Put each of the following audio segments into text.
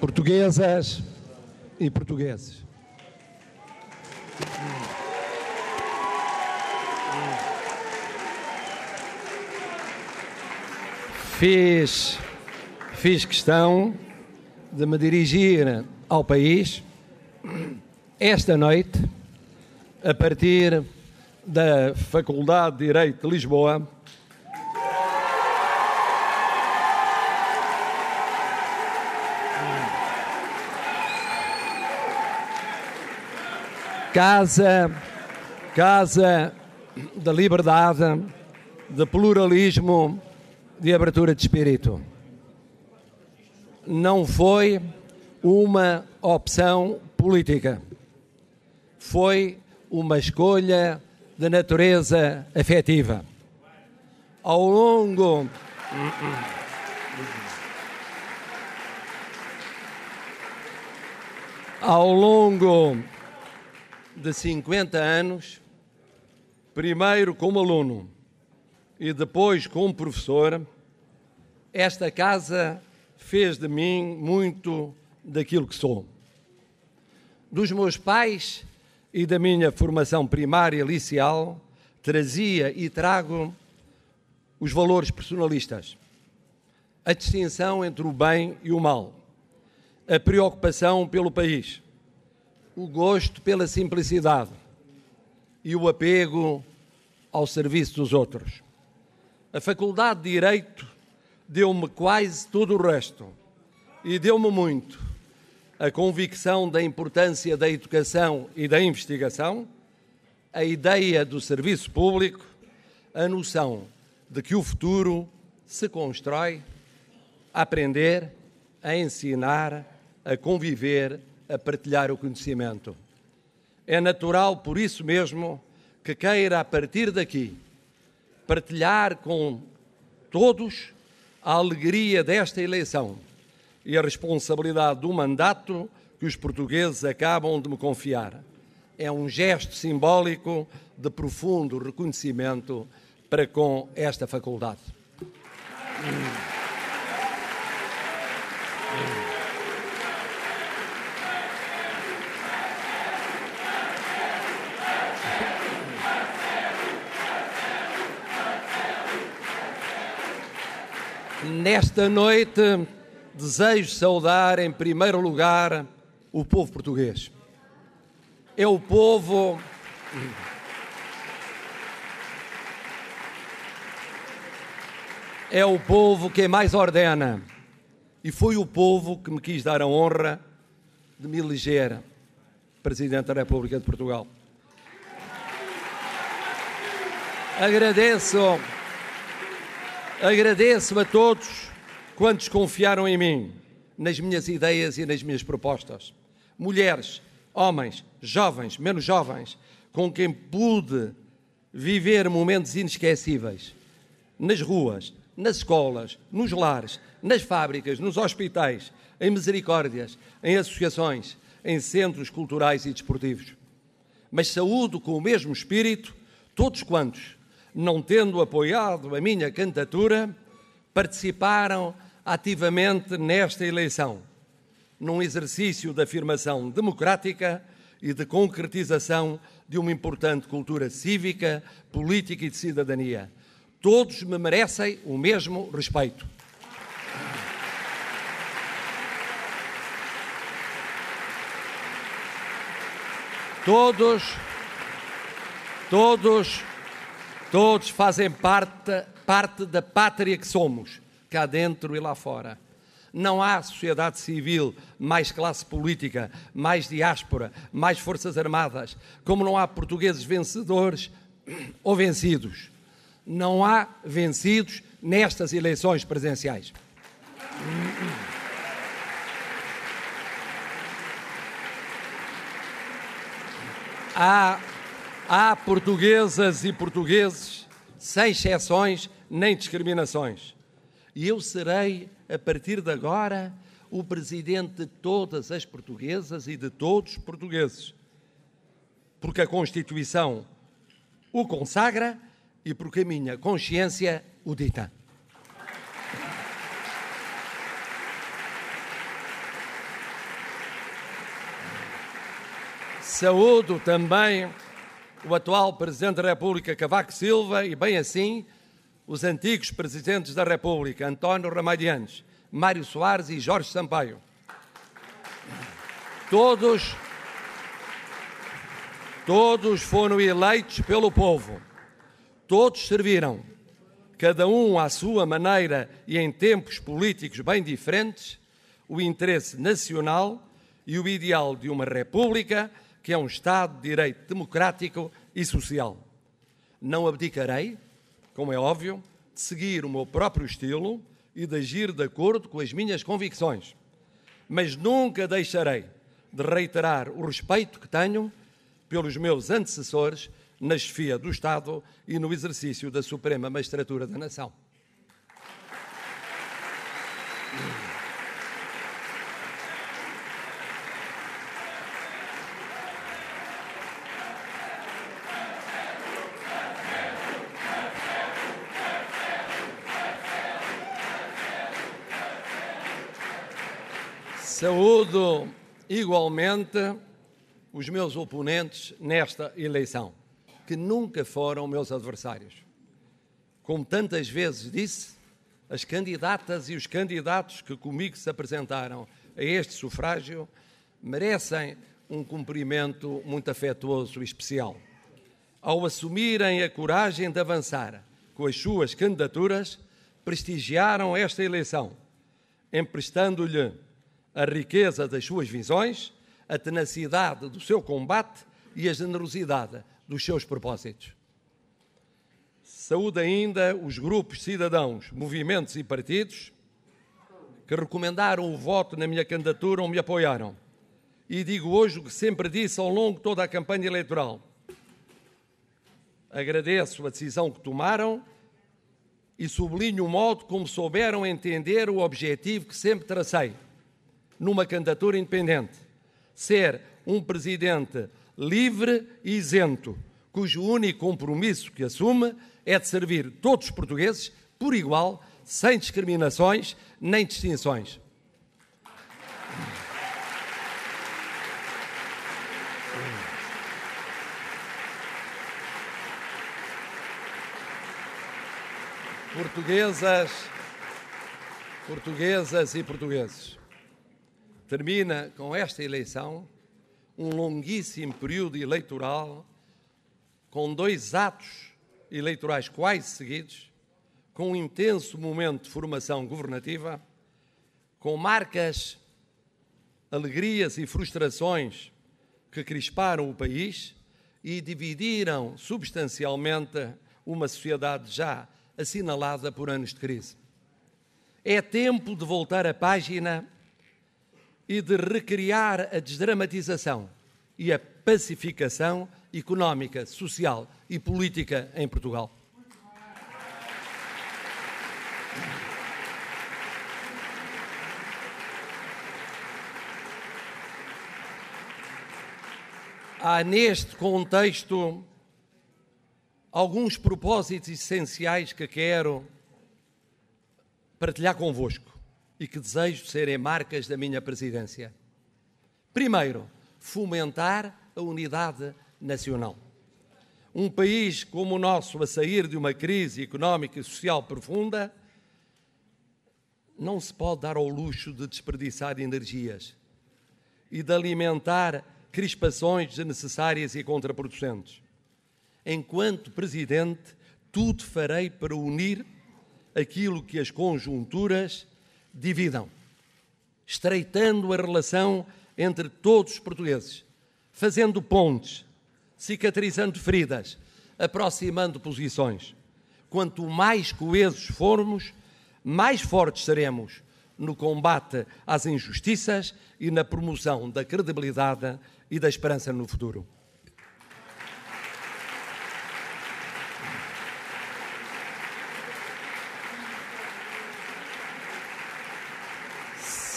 portuguesas e portugueses. Fiz, fiz questão de me dirigir ao país esta noite, a partir da Faculdade de Direito de Lisboa, Casa, casa da liberdade, de pluralismo, de abertura de espírito. Não foi uma opção política. Foi uma escolha de natureza afetiva. Ao longo. Ao longo de 50 anos, primeiro como aluno e depois como professor, esta casa fez de mim muito daquilo que sou. Dos meus pais e da minha formação primária e liceal, trazia e trago os valores personalistas, a distinção entre o bem e o mal, a preocupação pelo país o gosto pela simplicidade e o apego ao serviço dos outros. A Faculdade de Direito deu-me quase todo o resto e deu-me muito a convicção da importância da educação e da investigação, a ideia do serviço público, a noção de que o futuro se constrói a aprender, a ensinar, a conviver a partilhar o conhecimento. É natural, por isso mesmo, que queira, a partir daqui, partilhar com todos a alegria desta eleição e a responsabilidade do mandato que os portugueses acabam de me confiar. É um gesto simbólico de profundo reconhecimento para com esta faculdade. Nesta noite, desejo saudar em primeiro lugar o povo português. É o povo. É o povo que mais ordena. E foi o povo que me quis dar a honra de me eleger Presidente da República de Portugal. Agradeço. Agradeço a todos quantos confiaram em mim, nas minhas ideias e nas minhas propostas. Mulheres, homens, jovens, menos jovens, com quem pude viver momentos inesquecíveis. Nas ruas, nas escolas, nos lares, nas fábricas, nos hospitais, em misericórdias, em associações, em centros culturais e desportivos. Mas saúdo com o mesmo espírito todos quantos, não tendo apoiado a minha candidatura, participaram ativamente nesta eleição, num exercício de afirmação democrática e de concretização de uma importante cultura cívica, política e de cidadania. Todos me merecem o mesmo respeito. Todos, todos Todos fazem parte, parte da pátria que somos, cá dentro e lá fora. Não há sociedade civil, mais classe política, mais diáspora, mais forças armadas, como não há portugueses vencedores ou vencidos. Não há vencidos nestas eleições presidenciais. Há Há portuguesas e portugueses, sem exceções nem discriminações. E eu serei, a partir de agora, o presidente de todas as portuguesas e de todos os portugueses. Porque a Constituição o consagra e porque a minha consciência o dita. Saúdo também o atual Presidente da República Cavaco Silva e, bem assim, os antigos Presidentes da República António Ramalhantes, Mário Soares e Jorge Sampaio. Todos, todos foram eleitos pelo povo. Todos serviram, cada um à sua maneira e em tempos políticos bem diferentes, o interesse nacional e o ideal de uma república que é um Estado de direito democrático e social. Não abdicarei, como é óbvio, de seguir o meu próprio estilo e de agir de acordo com as minhas convicções, mas nunca deixarei de reiterar o respeito que tenho pelos meus antecessores na chefia do Estado e no exercício da Suprema Magistratura da Nação. Saúdo igualmente os meus oponentes nesta eleição, que nunca foram meus adversários. Como tantas vezes disse, as candidatas e os candidatos que comigo se apresentaram a este sufrágio merecem um cumprimento muito afetuoso e especial. Ao assumirem a coragem de avançar com as suas candidaturas, prestigiaram esta eleição, emprestando-lhe a riqueza das suas visões, a tenacidade do seu combate e a generosidade dos seus propósitos. Saúde ainda os grupos cidadãos, movimentos e partidos que recomendaram o voto na minha candidatura ou me apoiaram. E digo hoje o que sempre disse ao longo de toda a campanha eleitoral. Agradeço a decisão que tomaram e sublinho o modo como souberam entender o objetivo que sempre tracei numa candidatura independente, ser um presidente livre e isento, cujo único compromisso que assume é de servir todos os portugueses por igual, sem discriminações nem distinções. Portuguesas, portuguesas e portugueses termina com esta eleição um longuíssimo período eleitoral, com dois atos eleitorais quase seguidos, com um intenso momento de formação governativa, com marcas, alegrias e frustrações que crisparam o país e dividiram substancialmente uma sociedade já assinalada por anos de crise. É tempo de voltar a página e de recriar a desdramatização e a pacificação económica, social e política em Portugal. Há neste contexto alguns propósitos essenciais que quero partilhar convosco e que desejo serem marcas da minha presidência. Primeiro, fomentar a unidade nacional. Um país como o nosso a sair de uma crise económica e social profunda não se pode dar ao luxo de desperdiçar energias e de alimentar crispações desnecessárias e contraproducentes. Enquanto presidente, tudo farei para unir aquilo que as conjunturas dividam, estreitando a relação entre todos os portugueses, fazendo pontes, cicatrizando feridas, aproximando posições. Quanto mais coesos formos, mais fortes seremos no combate às injustiças e na promoção da credibilidade e da esperança no futuro.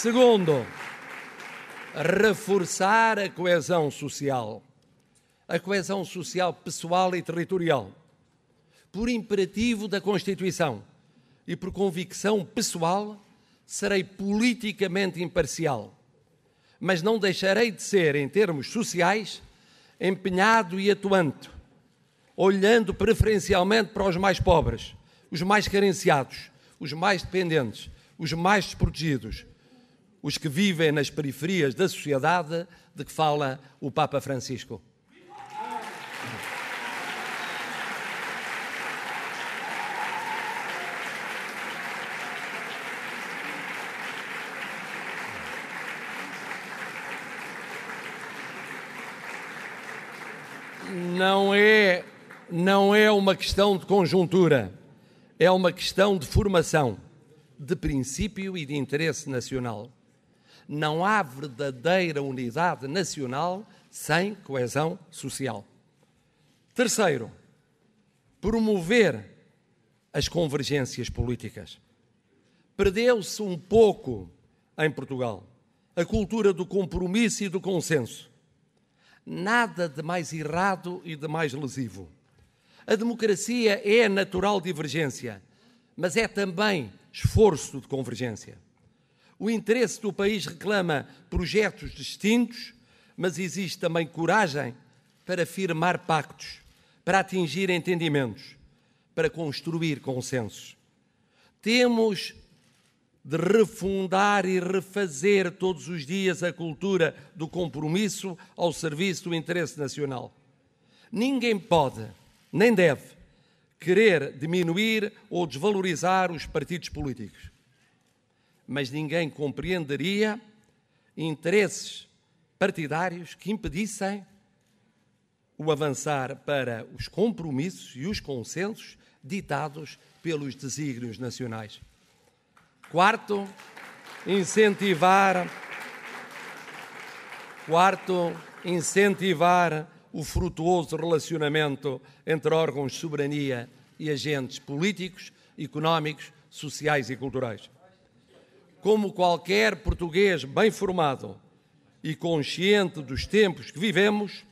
Segundo, reforçar a coesão social, a coesão social pessoal e territorial, por imperativo da Constituição e por convicção pessoal, serei politicamente imparcial, mas não deixarei de ser, em termos sociais, empenhado e atuante, olhando preferencialmente para os mais pobres, os mais carenciados, os mais dependentes, os mais desprotegidos, os que vivem nas periferias da sociedade de que fala o Papa Francisco. Não é, não é uma questão de conjuntura, é uma questão de formação, de princípio e de interesse nacional não há verdadeira unidade nacional sem coesão social. Terceiro, promover as convergências políticas. Perdeu-se um pouco em Portugal a cultura do compromisso e do consenso. Nada de mais errado e de mais lesivo. A democracia é a natural divergência, mas é também esforço de convergência. O interesse do país reclama projetos distintos, mas existe também coragem para firmar pactos, para atingir entendimentos, para construir consensos. Temos de refundar e refazer todos os dias a cultura do compromisso ao serviço do interesse nacional. Ninguém pode, nem deve, querer diminuir ou desvalorizar os partidos políticos mas ninguém compreenderia interesses partidários que impedissem o avançar para os compromissos e os consensos ditados pelos desígnios nacionais. Quarto, incentivar Quarto, incentivar o frutuoso relacionamento entre órgãos de soberania e agentes políticos, económicos, sociais e culturais como qualquer português bem formado e consciente dos tempos que vivemos,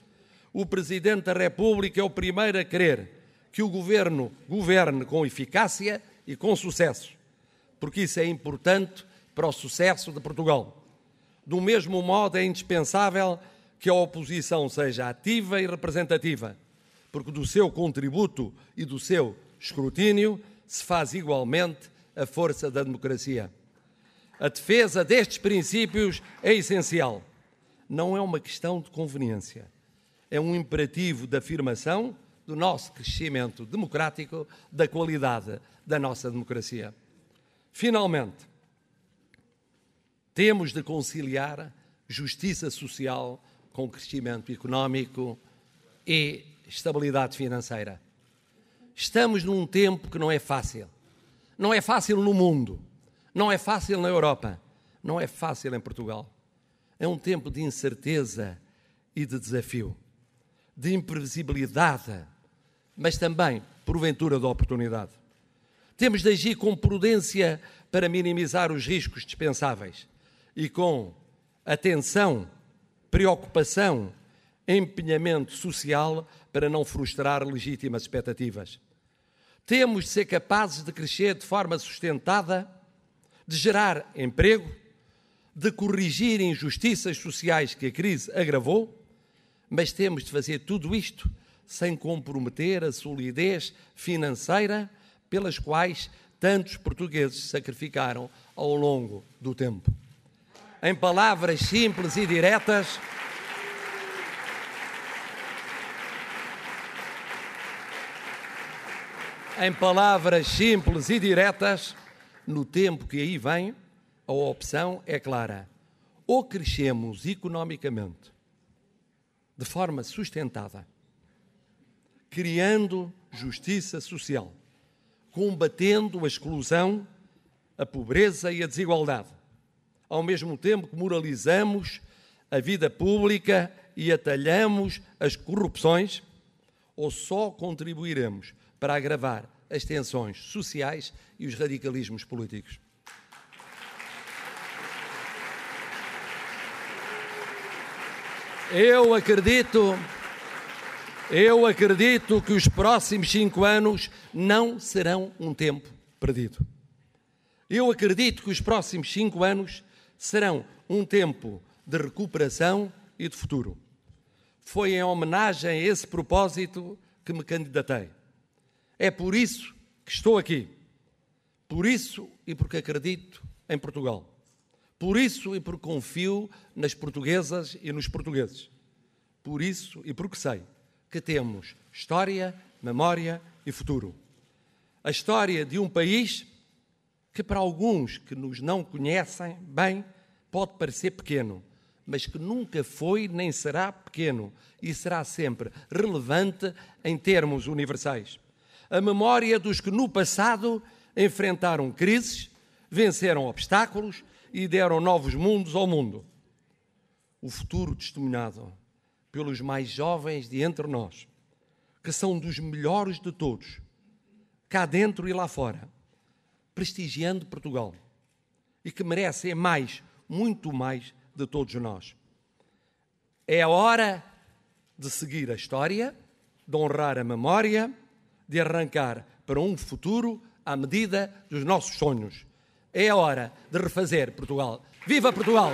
o Presidente da República é o primeiro a querer que o Governo governe com eficácia e com sucesso, porque isso é importante para o sucesso de Portugal. Do mesmo modo, é indispensável que a oposição seja ativa e representativa, porque do seu contributo e do seu escrutínio se faz igualmente a força da democracia. A defesa destes princípios é essencial. Não é uma questão de conveniência. É um imperativo de afirmação do nosso crescimento democrático, da qualidade da nossa democracia. Finalmente, temos de conciliar justiça social com crescimento económico e estabilidade financeira. Estamos num tempo que não é fácil. Não é fácil no mundo não é fácil na Europa, não é fácil em Portugal. É um tempo de incerteza e de desafio, de imprevisibilidade, mas também, porventura, de oportunidade. Temos de agir com prudência para minimizar os riscos dispensáveis e com atenção, preocupação, empenhamento social para não frustrar legítimas expectativas. Temos de ser capazes de crescer de forma sustentada de gerar emprego, de corrigir injustiças sociais que a crise agravou, mas temos de fazer tudo isto sem comprometer a solidez financeira pelas quais tantos portugueses sacrificaram ao longo do tempo. Em palavras simples e diretas, em palavras simples e diretas, no tempo que aí vem, a opção é clara. Ou crescemos economicamente de forma sustentada, criando justiça social, combatendo a exclusão, a pobreza e a desigualdade, ao mesmo tempo que moralizamos a vida pública e atalhamos as corrupções, ou só contribuiremos para agravar as tensões sociais e os radicalismos políticos. Eu acredito, eu acredito que os próximos cinco anos não serão um tempo perdido. Eu acredito que os próximos cinco anos serão um tempo de recuperação e de futuro. Foi em homenagem a esse propósito que me candidatei. É por isso que estou aqui. Por isso e porque acredito em Portugal. Por isso e porque confio nas portuguesas e nos portugueses. Por isso e porque sei que temos história, memória e futuro. A história de um país que, para alguns que nos não conhecem bem, pode parecer pequeno, mas que nunca foi nem será pequeno e será sempre relevante em termos universais a memória dos que no passado enfrentaram crises, venceram obstáculos e deram novos mundos ao mundo. O futuro testemunhado pelos mais jovens de entre nós, que são dos melhores de todos, cá dentro e lá fora, prestigiando Portugal e que merecem mais, muito mais de todos nós. É a hora de seguir a história, de honrar a memória de arrancar para um futuro à medida dos nossos sonhos. É a hora de refazer Portugal. Viva Portugal!